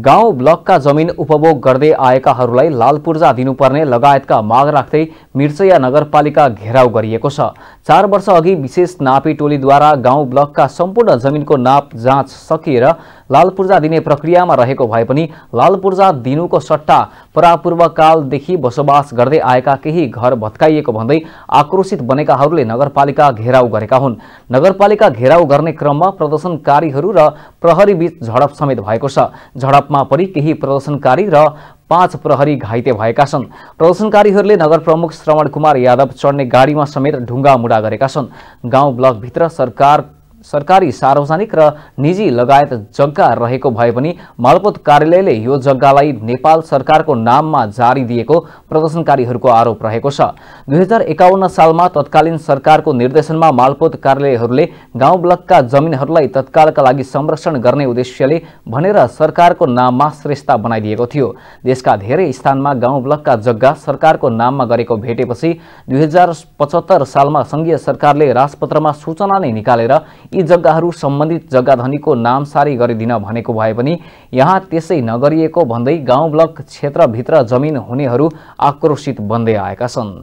गाउँ ब्लकका जमिन उपभोग गर्दै आएकाहरूलाई लाल पूर्जा दिनुपर्ने लगायतका माग राख्दै मिर्चया नगरपालिका घेराउ गरिएको छ चार वर्ष अघि विशेष नापी टोलीद्वारा गाउँ ब्लकका सम्पूर्ण जमिनको नाप जाँच सकिएर लाल पूर्जा दिने प्रक्रियामा रहेको भए पनि लाल पूर्जा दिनुको सट्टा परापूर्वकालदेखि बसोबास गर्दै आएका केही घर भत्काइएको भन्दै आक्रोशित बनेकाहरूले नगरपालिका घेराउ गरेका हुन् नगरपालिका घेराउ गर्ने क्रममा प्रदर्शनकारीहरू र प्रहरीबीच झडप समेत भएको छ झडपमा परि केही प्रदर्शनकारी र पाँच प्रहरी घाइते भएका छन् प्रदर्शनकारीहरूले नगर प्रमुख श्रवण कुमार यादव चढ्ने गाडीमा समेत ढुङ्गा मुडा गरेका छन् गाउँ ब्लकभित्र सरकार सरकारी सार्वजनिक र निजी लगायत जग्गा रहेको भए पनि मालपोत कार्यालयले यो जग्गालाई नेपाल सरकारको नाममा जारी दिएको प्रदर्शनकारीहरूको आरोप रहेको छ दुई हजार एकाउन्न सालमा तत्कालीन सरकारको निर्देशनमा मालपोत कार्यालयहरूले गाउँ ब्लकका जमिनहरूलाई तत्कालका लागि संरक्षण गर्ने उद्देश्यले भनेर सरकारको नाममा श्रेष्ठता बनाइदिएको थियो देशका धेरै स्थानमा गाउँ ब्लकका जग्गा सरकारको नाममा गरेको भेटेपछि दुई सालमा संघीय सरकारले राजपत्रमा सूचना नै निकालेर यी जग्गाहरू सम्बन्धित जग्गाधनीको नामसारी गरिदिन भनेको भए पनि यहाँ त्यसै नगरिएको भन्दै गाउँ ब्लक क्षेत्रभित्र जमिन हुनेहरू आक्रोशित बन्दै आएका छन्